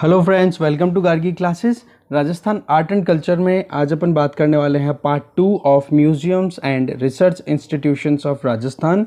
Hello friends welcome to Gargi classes Rajasthan art and culture में आज अपन बात करने वाले हैं part two of museums and research institutions of Rajasthan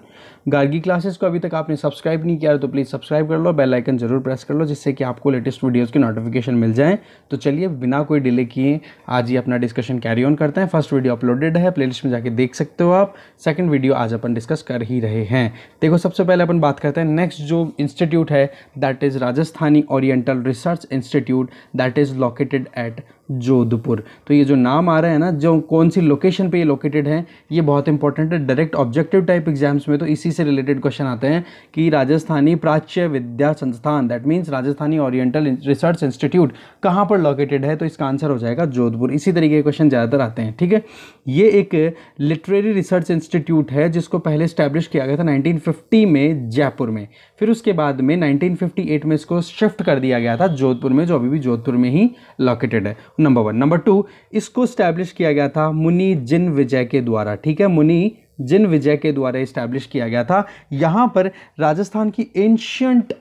Gargi classes को अभी तक आपने सब्सक्राइब नहीं किया है तो प्लीज़ सब्सक्राइब कर लो बेल आइकन जरूर प्रेस कर लो जिससे कि आपको लेटेस्ट वीडियोस की नोटिफिकेशन मिल जाए तो चलिए बिना कोई डिले किए आज ही अपना डिस्कशन कैरी ऑन करते हैं फर्स्ट वीडियो अपलोडेड है प्ले में जाके देख सकते हो आप सेकेंड वीडियो आज अपन डिस्कस कर ही रहे हैं देखो सबसे पहले अपन बात करते हैं नेक्स्ट जो इंस्टीट्यूट है that is Rajasthani oriental research institute that is located at at Jodhpur तो ये जो नाम आ रहा है ना जो कौन सी लोकेशन पे ये लोकेटेड है ये बहुत इंपॉर्टेंट है डायरेक्ट ऑब्जेक्टिव टाइप एग्जाम्स में तो इसी से रिलेटेड क्वेश्चन आते हैं कि राजस्थानी प्राच्य विद्या संस्थान that means Rajasthani oriental research institute कहाँ पर लोकेटेड है तो इसका आंसर हो जाएगा जोधपुर इसी तरीके के क्वेश्चन ज़्यादातर आते हैं ठीक है ये एक लिटरेरी रिसर्च इंस्टीट्यूट है जिसको पहले स्टैब्लिश किया गया था नाइनटीन में जयपुर में फिर उसके बाद में नाइनटीन में इसको शिफ्ट कर दिया गया था जोधपुर में जो अभी भी जोधपुर में ही लोकेटेड रिलेटेड है नंबर वन नंबर टू इसको स्टैब्लिश किया गया था मुनि जिन विजय के द्वारा ठीक है मुनि जिन विजय के द्वारा इस्टेब्लिश किया गया था यहाँ पर राजस्थान की एंशियंट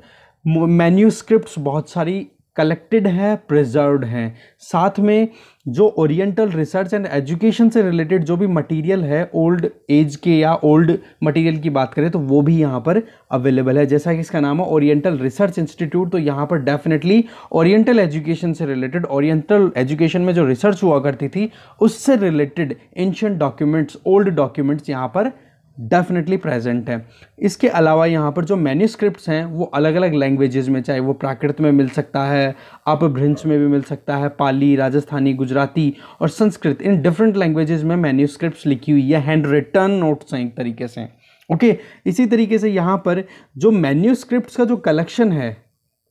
मैन्यूस्क्रिप्ट बहुत सारी कलेक्टेड हैं प्रिजर्व हैं साथ में जो ओरिएंटल रिसर्च एंड एजुकेशन से रिलेटेड जो भी मटेरियल है ओल्ड एज के या ओल्ड मटेरियल की बात करें तो वो भी यहाँ पर अवेलेबल है जैसा कि इसका नाम है ओरिएंटल रिसर्च इंस्टीट्यूट तो यहाँ पर डेफिनेटली ओरिएंटल एजुकेशन से रिलेटेड ओरिएंटल एजुकेशन में जो रिसर्च हुआ करती थी उससे related ancient documents old documents यहाँ पर डेफिनेटली प्रेजेंट है इसके अलावा यहाँ पर जो मैन्यूस्क्रिप्ट हैं वो अलग अलग लैंग्वेजेस में चाहे वो प्राकृत में मिल सकता है अपभ्रंश में भी मिल सकता है पाली राजस्थानी गुजराती और संस्कृत इन डिफरेंट लैंग्वेजेस में मैन्यूस्क्रिप्ट लिखी हुई है हैंड रिटर्न नोट्स हैं एक तरीके से ओके okay, इसी तरीके से यहाँ पर जो मैन्यूस्क्रिप्ट का जो कलेक्शन है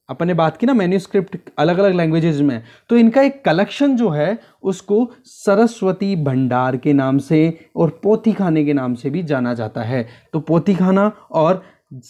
अपन ने बात की ना मैन्यूस्क्रिप्ट अलग अलग लैंग्वेजेज में तो इनका एक कलेक्शन जो है उसको सरस्वती भंडार के नाम से और पोथी खाने के नाम से भी जाना जाता है तो पोथी खाना और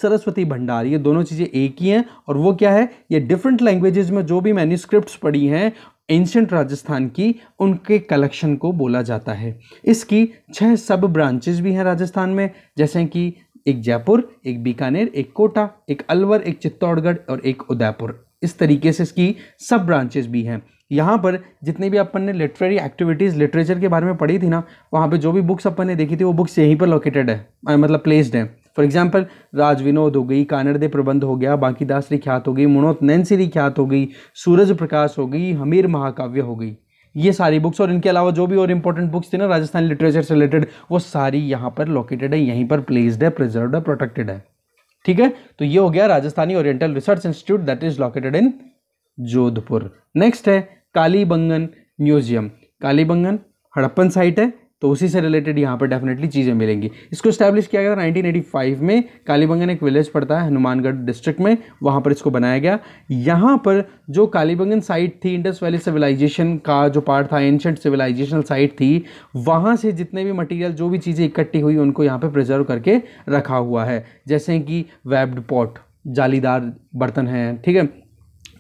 सरस्वती भंडार ये दोनों चीज़ें एक ही हैं और वो क्या है ये डिफरेंट लैंग्वेजेज में जो भी मैन्यूस्क्रिप्ट पढ़ी हैं एंशंट राजस्थान की उनके कलेक्शन को बोला जाता है इसकी छह सब ब्रांचेज भी हैं राजस्थान में जैसे कि एक जयपुर एक बीकानेर एक कोटा एक अलवर एक चित्तौड़गढ़ और एक उदयपुर इस तरीके से इसकी सब ब्रांचेस भी हैं यहाँ पर जितनी भी अपन ने लिटरेरी एक्टिविटीज़ लिटरेचर के बारे में पढ़ी थी ना वहाँ पे जो भी बुक्स अपन ने देखी थी वो बुक्स यहीं पर लोकेटेड है मतलब प्लेस्ड हैं फॉर एग्जाम्पल राज विनोद हो गई कानड़दे प्रबंध हो गया बांकीदास रिख्यात हो गई मुनोत नैनसी रिख्यात हो गई सूरज प्रकाश हो गई हमीर महाकाव्य हो गई ये सारी बुक्स और इनके अलावा जो भी और इंपॉर्टेंट बुक्स थी ना राजस्थान लिटरेचर से रिलेटेड वो सारी यहाँ पर लोकेटेड है यहीं पर प्लेस्ड है प्रिजर्व है प्रोटेक्टेड है ठीक है तो ये हो गया Rajasthani oriental research institute that is located in Jodhpur next है कालीबंगन म्यूजियम कालीबंगन हड़प्पन साइट है तो उसी से रिलेटेड यहाँ पर डेफिनेटली चीज़ें मिलेंगी इसको स्टैब्लिश किया गया था नाइनटीन में कालीबंगन एक विलेज पड़ता है हनुमानगढ़ डिस्ट्रिक्ट में वहाँ पर इसको बनाया गया यहाँ पर जो कालीबंगन साइट थी इंडस वैली सिविलाइजेशन का जो पार्ट था एंशंट सिविलाइजेशन साइट थी वहाँ से जितने भी मटीरियल जो भी चीज़ें इकट्ठी हुई उनको यहाँ पर प्रिजर्व करके रखा हुआ है जैसे कि वेब्ड पॉट जालीदार बर्तन हैं ठीक है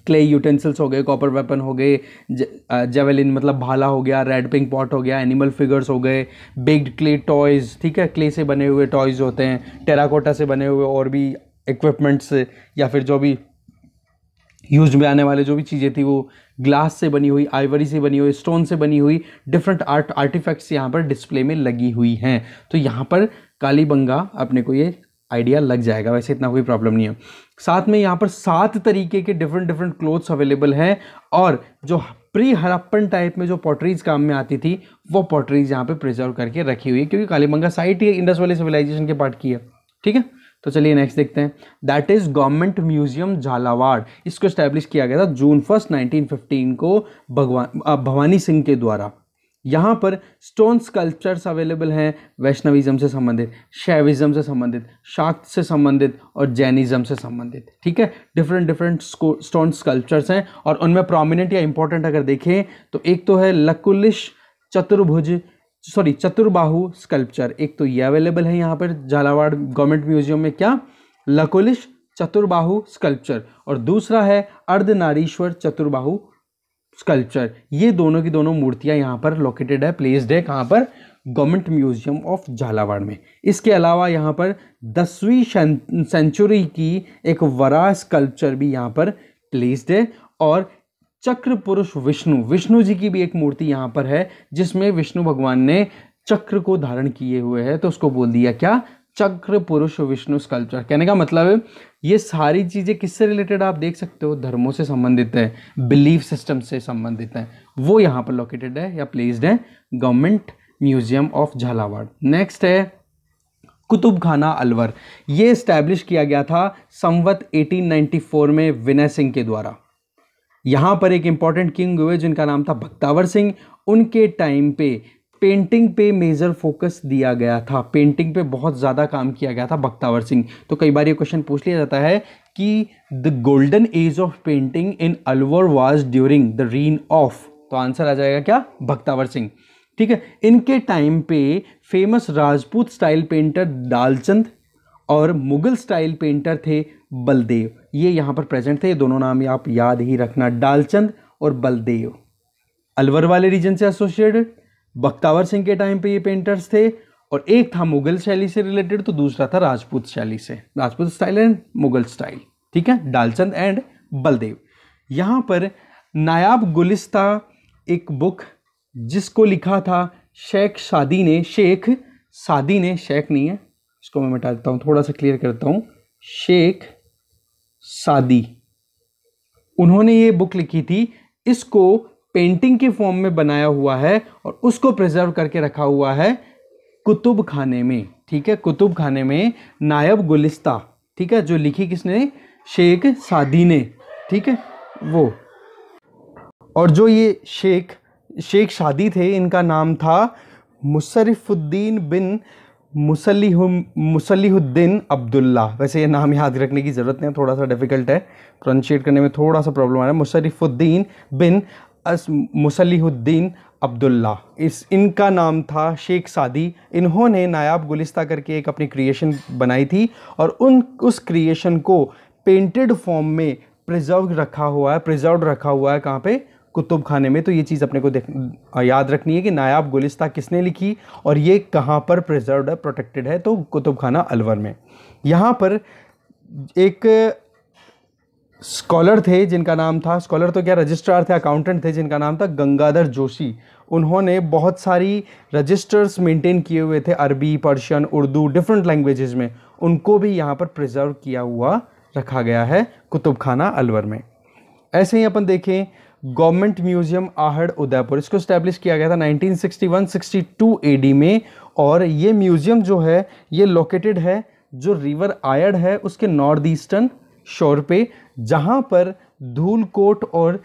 क्ले यूटेंसिल्स हो गए कॉपर वेपन हो गए जेवेलिन मतलब भाला हो गया रेड पिंक पॉट हो गया एनिमल फिगर्स हो गए बेग्ड क्ले टॉयज़ ठीक है क्ले से बने हुए टॉयज़ होते हैं टेराकोटा से बने हुए और भी इक्विपमेंट्स या फिर जो भी यूज में आने वाले जो भी चीज़ें थी वो ग्लास से बनी हुई आइवरी से बनी हुई स्टोन से बनी हुई डिफरेंट आर्ट आर्टिफैक्ट्स यहाँ पर डिस्प्ले में लगी हुई हैं तो यहाँ पर कालीबंगा अपने को ये आइडिया लग जाएगा वैसे इतना कोई प्रॉब्लम नहीं है साथ में यहाँ पर सात तरीके के डिफरेंट डिफरेंट क्लोथ्स अवेलेबल हैं और जो प्री हरप्पन टाइप में जो पॉटरीज काम में आती थी वो पॉटरीज यहाँ पे प्रिजर्व करके रखी हुई है क्योंकि कालीबंगा साइट ही इंडस वाले सिविलाइजेशन के पार्ट की है ठीक है तो चलिए नेक्स्ट देखते हैं that is government museum Jhalawar इसको स्टैब्लिश किया गया था जून फर्स्ट 1915 को भगवान भवानी सिंह के द्वारा यहाँ पर स्टोन स्कल्पचर्स अवेलेबल हैं वैष्णविज़्म से संबंधित शैविज़्म से संबंधित शाक्त से संबंधित और जैनिज़्म से संबंधित ठीक है डिफरेंट डिफरेंट स्टोन स्कल्पचर्स हैं और उनमें प्रोमिनेंट या इंपॉर्टेंट अगर देखें तो एक तो है लकुलिश चतुर्भुज सॉरी चतुर्बाहु स्कल्पचर एक तो ये अवेलेबल है यहाँ पर झालावाड़ गवर्नमेंट म्यूजियम में क्या लकुलिश चतुर्बाहु स्कल्पचर और दूसरा है अर्धनारीश्वर चतुर्बाहु स्कल्पचर ये दोनों की दोनों मूर्तियाँ यहाँ पर लोकेटेड है प्लेस्ड है कहाँ पर गवर्नमेंट म्यूजियम ऑफ झालावाड़ में इसके अलावा यहाँ पर दसवीं सेंचुरी की एक वरा स्कल्पचर भी यहाँ पर प्लेस्ड है और चक्र पुरुष विष्णु विष्णु जी की भी एक मूर्ति यहाँ पर है जिसमें विष्णु भगवान ने चक्र को धारण किए हुए है तो उसको बोल दिया क्या चक्र पुरुष विष्णु स्कल्पचर कहने का मतलब है ये सारी चीज़ें किससे रिलेटेड आप देख सकते हो धर्मों से संबंधित है बिलीफ सिस्टम से संबंधित है वो यहाँ पर लोकेटेड है या प्लेस्ड है government museum of Jhalawar next है कुतुब खाना अलवर ये इस्टेब्लिश किया गया था संवत 1894 में विनय सिंह के द्वारा यहाँ पर एक इम्पॉर्टेंट किंग हुए जिनका नाम था भक्तावर सिंह उनके टाइम पे पेंटिंग पे मेजर फोकस दिया गया था पेंटिंग पे बहुत ज़्यादा काम किया गया था बख्तावर सिंह तो कई बार ये क्वेश्चन पूछ लिया जाता है कि the golden age of painting in Alwar was during the reign of तो आंसर आ जाएगा क्या बख्तावर सिंह ठीक है इनके टाइम पे famous Rajput style painter Dalchand और मुगल स्टाइल पेंटर थे बलदेव ये यहाँ पर प्रेजेंट थे ये दोनों नाम आप याद ही रखना डालचंद और बलदेव अलवर वाले रीजन से एसोसिएटेड बख्तावर सिंह के टाइम पे ये पेंटर्स थे और एक था मुगल शैली से रिलेटेड तो दूसरा था राजपूत शैली से Rajput style and Mughal style ठीक है डालचंद एंड बलदेव यहाँ पर नायाब गुलिस्ता एक बुक जिसको लिखा था शेख शादी ने शेख सादी ने शेख नहीं है इसको मैं मिटा देता हूँ थोड़ा सा क्लियर करता हूँ शेख सादी उन्होंने ये बुक लिखी थी इसको पेंटिंग के फॉर्म में बनाया हुआ है और उसको प्रिजर्व करके रखा हुआ है कुतुब खाने में ठीक है कुतुब खाने में नायब गुलिस्ता ठीक है जो लिखी किसने शेख सादी ने ठीक है वो और जो ये शेख शेख शादी थे इनका नाम था मुशरफुद्दीन बिन मुसलीह मुसलीहुद्दीन अब्दुल्ला वैसे ये नाम याद रखने की ज़रूरत नहीं थोड़ा सा डिफ़िकल्ट है प्रोनशिएट करने में थोड़ा सा प्रॉब्लम आ रहा है मुशरफुद्दीन बिन मुसलीहुद्दीन अब्दुल्ला इस इनका नाम था शेख सादी इन्होंने नायाब गुलिस्ता करके एक अपनी क्रिएशन बनाई थी और उन उस क्रिएशन को पेंटेड फॉर्म में प्रिजर्व रखा हुआ है प्रिजर्व रखा हुआ है कहाँ पे कुतुब खाने में तो ये चीज़ अपने को देख याद रखनी है कि नायाब गुलिस्ता किसने लिखी और ये कहाँ पर प्रिजर्व है प्रोटेक्टेड है तो कुतुब खाना अलवर में यहाँ पर एक स्कॉलर थे जिनका नाम था स्कॉलर तो क्या रजिस्ट्रार थे अकाउंटेंट थे जिनका नाम था गंगाधर जोशी उन्होंने बहुत सारी रजिस्टर्स मेंटेन किए हुए थे अरबी पर्शियन उर्दू डिफरेंट लैंग्वेजेस में उनको भी यहाँ पर प्रिजर्व किया हुआ रखा गया है कुतुब खाना अलवर में ऐसे ही अपन देखें गवर्नमेंट म्यूजियम आहड़ उदयपुर इसको स्टैब्लिश किया गया था 1961-62 एडी में और ये म्यूजियम जो है ये लोकेटेड है जो रिवर आयड है उसके नॉर्थ ईस्टर्न शोर पे जहाँ पर धूलकोट और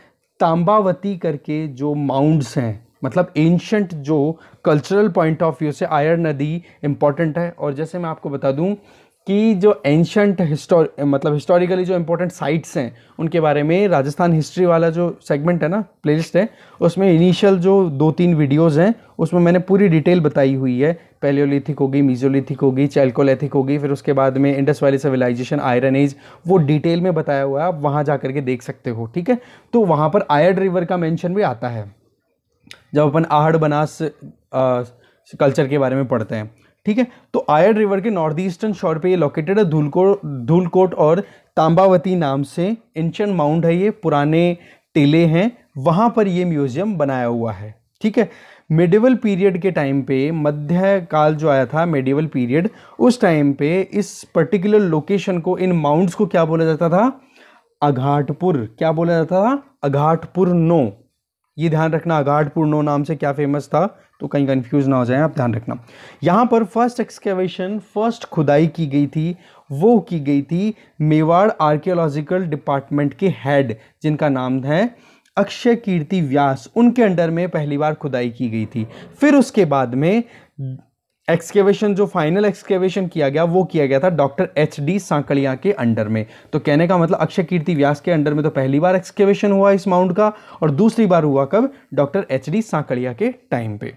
तांबावती करके जो माउंड्स हैं मतलब एंशंट जो कल्चरल पॉइंट ऑफ व्यू से आयर नदी इम्पॉर्टेंट है और जैसे मैं आपको बता दूं कि जो एंशंट हिस्टोरी मतलब हिस्टोरिकली जो इम्पोर्टेंट साइट्स हैं उनके बारे में राजस्थान हिस्ट्री वाला जो सेगमेंट है ना प्लेलिस्ट है उसमें इनिशियल जो दो तीन वीडियोस हैं उसमें मैंने पूरी डिटेल बताई हुई है पेलियोलिथिक होगी मीजोलिथिक होगी चैल्कोलिथिक होगी फिर उसके बाद में Indus valley civilization iron age वो डिटेल में बताया हुआ है आप वहाँ जा के देख सकते हो ठीक है तो वहाँ पर आयड रिवर का मैंशन भी आता है जब अपन आहड़ बनास कल्चर के बारे में पढ़ते हैं ठीक है तो आयर रिवर के नॉर्थ ईस्टर्न शोर पे ये लोकेटेड है धूलकोट धूलकोट और तांबावती नाम से एंशन माउंट है ये पुराने टेले हैं वहाँ पर ये म्यूज़ियम बनाया हुआ है ठीक है मेडिवल पीरियड के टाइम पे मध्यकाल जो आया था मेडिवल पीरियड उस टाइम पे इस पर्टिकुलर लोकेशन को इन माउंट्स को क्या बोला जाता था अघाटपुर क्या बोला जाता था अघाटपुर नो ये ध्यान रखना अघाटपुर नो नाम से क्या फेमस था तो कहीं कन्फ्यूज़ ना हो जाए आप ध्यान रखना यहाँ पर फर्स्ट एक्सकेवेशन फर्स्ट खुदाई की गई थी वो की गई थी मेवाड़ आर्कियोलॉजिकल डिपार्टमेंट के हेड जिनका नाम है अक्षय कीर्ति व्यास उनके अंडर में पहली बार खुदाई की गई थी फिर उसके बाद में एक्सकेवेशन जो फाइनल एक्सकेवेशन किया गया वो किया गया था डॉक्टर एच डी सांकड़िया के अंडर में तो कहने का मतलब अक्षय कीर्ति व्यास के अंडर में तो पहली बार एक्सकेवेशन हुआ इस माउंट का और दूसरी बार हुआ कब डॉक्टर एच डी सांकड़िया के टाइम पे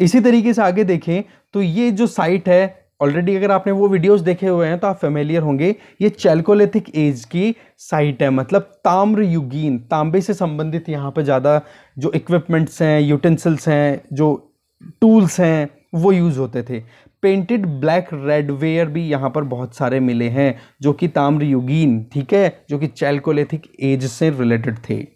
इसी तरीके से आगे देखें तो ये जो साइट है ऑलरेडी अगर आपने वो वीडियोस देखे हुए हैं तो आप फेमिलियर होंगे ये चैल्कोलिथिक एज की साइट है मतलब ताम्र युगीन तांबे से संबंधित यहाँ पर ज़्यादा जो इक्विपमेंट्स हैं यूटेंसिल्स हैं जो टूल्स हैं वो यूज़ होते थे पेंटेड ब्लैक रेडवेयर भी यहाँ पर बहुत सारे मिले हैं जो कि ताम्र युगीन ठीक है जो कि चैल्कोलिथिक एज से रिलेटेड थे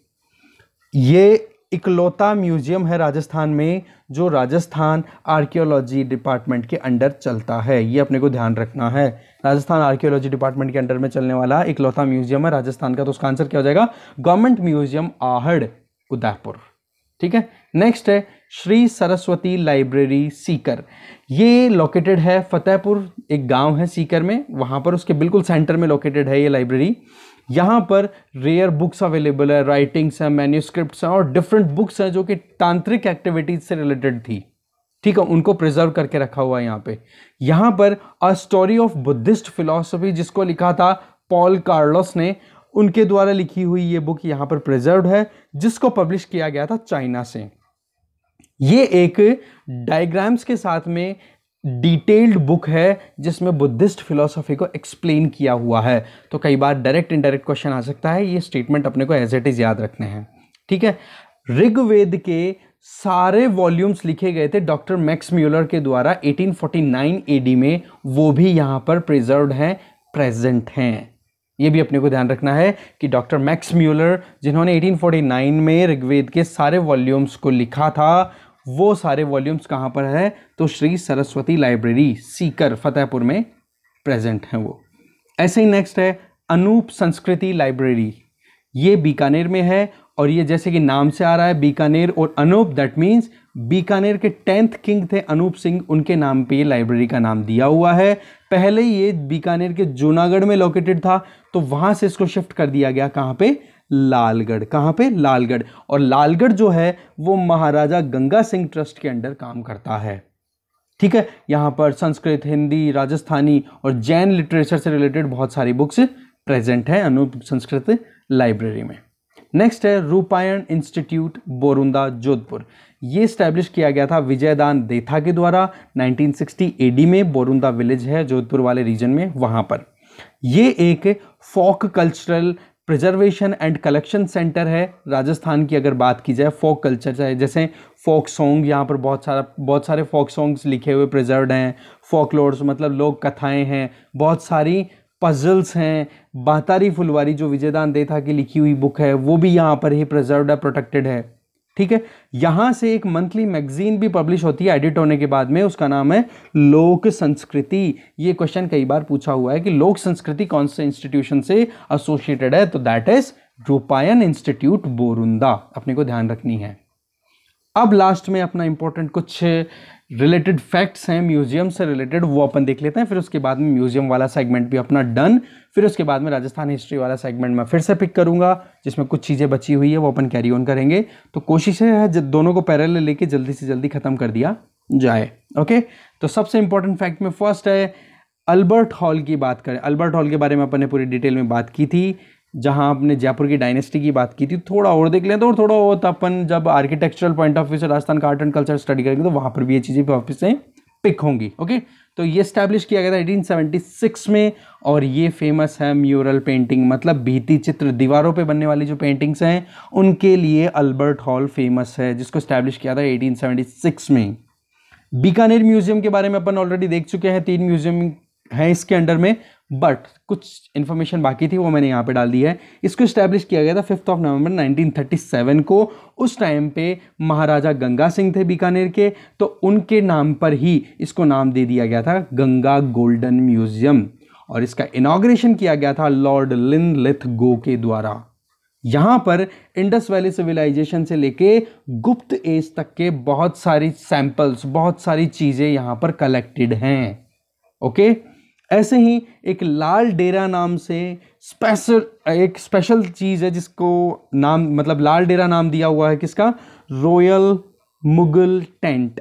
ये इकलौता म्यूजियम है राजस्थान में जो राजस्थान आर्कियोलॉजी डिपार्टमेंट के अंडर चलता है ये अपने को ध्यान रखना है राजस्थान आर्कियोलॉजी डिपार्टमेंट के अंडर में चलने वाला इकलौता म्यूजियम है राजस्थान का तो उसका आंसर क्या हो जाएगा गवर्नमेंट म्यूजियम आहड़ उदयपुर ठीक है नेक्स्ट है श्री सरस्वती लाइब्रेरी सीकर ये लोकेटेड है फतेहपुर एक गांव है सीकर में वहाँ पर उसके बिल्कुल सेंटर में लोकेटेड है ये लाइब्रेरी यहाँ पर रेयर बुक्स अवेलेबल है राइटिंग्स हैं मैन्यूस्क्रिप्ट हैं और डिफरेंट बुक्स हैं जो कि तांत्रिक एक्टिविटीज़ से रिलेटेड थी ठीक है उनको प्रिजर्व करके रखा हुआ है यहाँ पे यहाँ पर a story of Buddhist philosophy जिसको लिखा था पॉल कार्लोस ने उनके द्वारा लिखी हुई ये बुक यहाँ पर प्रिजर्व है जिसको पब्लिश किया गया था चाइना से ये एक डायग्राम्स के साथ में डिटेल्ड बुक है जिसमें बुद्धिस्ट फिलोसफी को एक्सप्लेन किया हुआ है तो कई बार डायरेक्ट इनडायरेक्ट क्वेश्चन आ सकता है ये स्टेटमेंट अपने को एज इट इज़ याद रखने हैं ठीक है ऋग्वेद के सारे वॉल्यूम्स लिखे गए थे डॉक्टर मैक्स म्यूलर के द्वारा 1849 एडी में वो भी यहाँ पर प्रिजर्व हैं प्रेजेंट हैं ये भी अपने को ध्यान रखना है कि डॉक्टर मैक्स म्यूलर जिन्होंने 1849 में ऋग्वेद के सारे वॉल्यूम्स को लिखा था वो सारे वॉल्यूम्स कहाँ पर है तो श्री सरस्वती लाइब्रेरी सीकर फतेहपुर में प्रेजेंट हैं वो ऐसे ही नेक्स्ट है अनूप संस्कृति लाइब्रेरी ये बीकानेर में है और ये जैसे कि नाम से आ रहा है बीकानेर और अनूप दैट मीन्स बीकानेर के टेंथ किंग थे अनूप सिंह उनके नाम पे ये लाइब्रेरी का नाम दिया हुआ है पहले ये बीकानेर के जूनागढ़ में लोकेटेड था तो वहाँ से इसको शिफ्ट कर दिया गया कहाँ पे लालगढ़ कहाँ पे लालगढ़ और लालगढ़ जो है वो महाराजा गंगा सिंह ट्रस्ट के अंडर काम करता है ठीक है यहाँ पर संस्कृत हिंदी राजस्थानी और जैन लिटरेचर से रिलेटेड बहुत सारी बुक्स प्रेजेंट है अनूप संस्कृत लाइब्रेरी में नेक्स्ट है रूपायण इंस्टीट्यूट बोरुंदा जोधपुर ये स्टैब्लिश किया गया था विजयदान देथा के द्वारा 1960 एडी में बोरुंदा विलेज है जोधपुर वाले रीजन में वहाँ पर ये एक folk cultural preservation and collection centre है राजस्थान की अगर बात की जाए फोक कल्चर चाहे जैसे फोक सॉन्ग यहाँ पर बहुत सारा बहुत सारे फोक सॉन्ग्स लिखे हुए प्रिजर्व हैं फोक लोड्स मतलब लोक कथाएँ हैं बहुत सारी पजल्स हैं बातारी फुलवारी जो विजयदान देथा की लिखी हुई बुक है वो भी यहाँ पर ही प्रिजर्व है प्रोटेक्टेड है ठीक है यहाँ से एक मंथली मैगजीन भी पब्लिश होती है एडिट होने के बाद में उसका नाम है लोक संस्कृति ये क्वेश्चन कई बार पूछा हुआ है कि लोक संस्कृति कौन से इंस्टीट्यूशन से एसोसिएटेड है तो that is Rupayan institute Borunda अपने को ध्यान रखनी है अब लास्ट में अपना इंपॉर्टेंट कुछ रिलेटेड फैक्ट्स हैं म्यूजियम से रिलेटेड वो अपन देख लेते हैं फिर उसके बाद में म्यूजियम वाला सेगमेंट भी अपना डन फिर उसके बाद में राजस्थान हिस्ट्री वाला सेगमेंट मैं फिर से पिक करूंगा जिसमें कुछ चीज़ें बची हुई है वो अपन कैरी ऑन करेंगे तो कोशिश है दोनों को पैरल लेके जल्दी से जल्दी ख़त्म कर दिया जाए ओके तो सबसे इंपॉर्टेंट फैक्ट में फर्स्ट है अल्बर्ट हॉल की बात करें अल्बर्ट हॉल के बारे में अपन ने पूरी डिटेल में बात की थी जहाँ आपने जयपुर की डायनेस्टी की बात की थी थोड़ा और देख लें तो और थोड़ा और अपन जब आर्किटेक्चरल पॉइंट ऑफ व्यू से राजस्थान का आर्ट एंड कल्चर स्टडी करेंगे तो वहाँ पर भी ये चीज़ें वापस से पिक होंगी ओके तो ये स्टैब्लिश किया गया था 1876 में और ये फेमस है म्यूरल पेंटिंग मतलब भीती चित्र दीवारों पे बनने वाली जो पेंटिंग्स हैं उनके लिए अल्बर्ट हॉल फेमस है जिसको स्टैब्लिश किया था 1876 में बीकानेर म्यूजियम के बारे में अपन ऑलरेडी देख चुके हैं तीन म्यूजियम हैं इसके अंडर में बट कुछ इन्फॉर्मेशन बाकी थी वो मैंने यहाँ पे डाल दी है इसको इस्टेब्लिश किया गया था फिफ्थ ऑफ नवंबर 1937 को उस टाइम पे महाराजा गंगा सिंह थे बीकानेर के तो उनके नाम पर ही इसको नाम दे दिया गया था गंगा गोल्डन म्यूजियम और इसका इनाग्रेशन किया गया था लॉर्ड लिन लिथ गो के द्वारा यहाँ पर इंडस वैली सिविलाइजेशन से लेके गुप्त एज तक के बहुत सारी सैंपल्स बहुत सारी चीज़ें यहाँ पर कलेक्टेड हैं ओके okay? ऐसे ही एक लाल डेरा नाम से स्पेशल एक स्पेशल चीज़ है जिसको नाम मतलब लाल डेरा नाम दिया हुआ है किसका रॉयल मुगल टेंट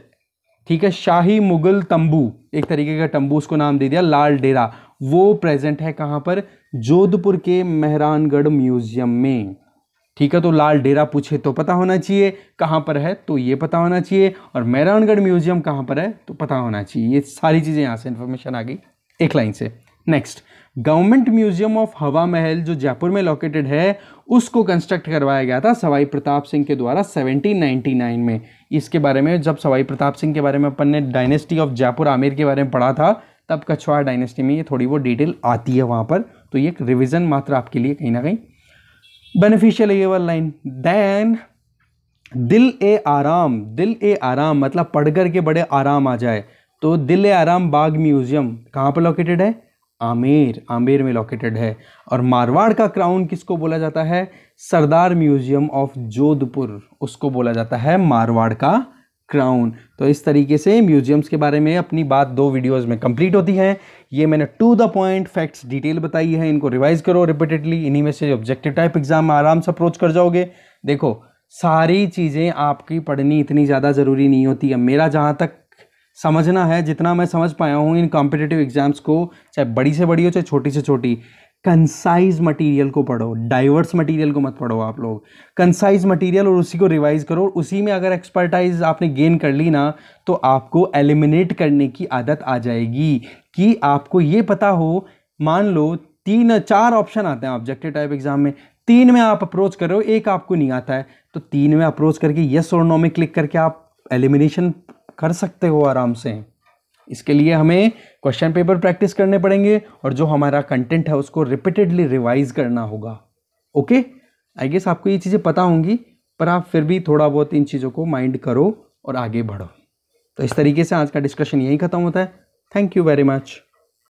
ठीक है शाही मुगल तंबू एक तरीके का तंबू उसको नाम दे दिया लाल डेरा वो प्रेजेंट है कहाँ पर जोधपुर के मेहरानगढ़ म्यूजियम में ठीक है तो लाल डेरा पूछे तो पता होना चाहिए कहाँ पर है तो ये पता होना चाहिए और मेहरानगढ़ म्यूजियम कहाँ पर है तो पता होना चाहिए ये सारी चीज़ें यहाँ से इन्फॉर्मेशन आ गई एक लाइन से नेक्स्ट गवर्नमेंट म्यूजियम ऑफ हवा महल जो जयपुर में लोकेटेड है उसको कंस्ट्रक्ट करवाया गया था सवाई प्रताप सिंह के द्वारा 1799 में इसके बारे में जब सवाई प्रताप सिंह के बारे में अपन ने डायनेस्टी ऑफ जयपुर आमिर के बारे में पढ़ा था तब कछवा डायनेस्टी में ये थोड़ी वो डिटेल आती है वहाँ पर तो ये एक रिविज़न मात्र आपके लिए कहीं ना कहीं बेनिफिशियल है ये वाला लाइन देन दिल ए आराम दिल ए आराम मतलब पढ़ के बड़े आराम आ जाए तो दिल आराम बाग म्यूज़ियम कहाँ पर लोकेटेड है आमेर आमेर में लोकेटेड है और मारवाड़ का क्राउन किसको बोला जाता है सरदार म्यूज़ियम ऑफ जोधपुर उसको बोला जाता है मारवाड़ का क्राउन तो इस तरीके से म्यूजियम्स के बारे में अपनी बात दो वीडियोस में कंप्लीट होती है ये मैंने to the point facts detail बताई है इनको रिवाइज करो रिपीटेडली इन्हीं में से ऑब्जेक्टिव टाइप एग्जाम आराम से अप्रोच कर जाओगे देखो सारी चीज़ें आपकी पढ़नी इतनी ज़्यादा ज़रूरी नहीं होती है मेरा जहाँ तक समझना है जितना मैं समझ पाया हूँ इन कॉम्पिटेटिव एग्जाम्स को चाहे बड़ी से बड़ी हो चाहे छोटी से छोटी कंसाइज मटेरियल को पढ़ो डाइवर्स मटेरियल को मत पढ़ो आप लोग कंसाइज मटेरियल और उसी को रिवाइज करो उसी में अगर एक्सपर्टाइज आपने गेन कर ली ना तो आपको एलिमिनेट करने की आदत आ जाएगी कि आपको ये पता हो मान लो तीन चार ऑप्शन आते हैं ऑब्जेक्टिव टाइप एग्जाम में तीन में आप अप्रोच कर रहे हो एक आपको नहीं आता है तो तीन में अप्रोच करके यस और नो में क्लिक करके आप एलिमिनेशन कर सकते हो आराम से इसके लिए हमें क्वेश्चन पेपर प्रैक्टिस करने पड़ेंगे और जो हमारा कंटेंट है उसको रिपीटेडली रिवाइज करना होगा ओके आई गेस आपको ये चीज़ें पता होंगी पर आप फिर भी थोड़ा बहुत इन चीज़ों को माइंड करो और आगे बढ़ो तो इस तरीके से आज का डिस्कशन यहीं ख़त्म होता है थैंक यू वेरी मच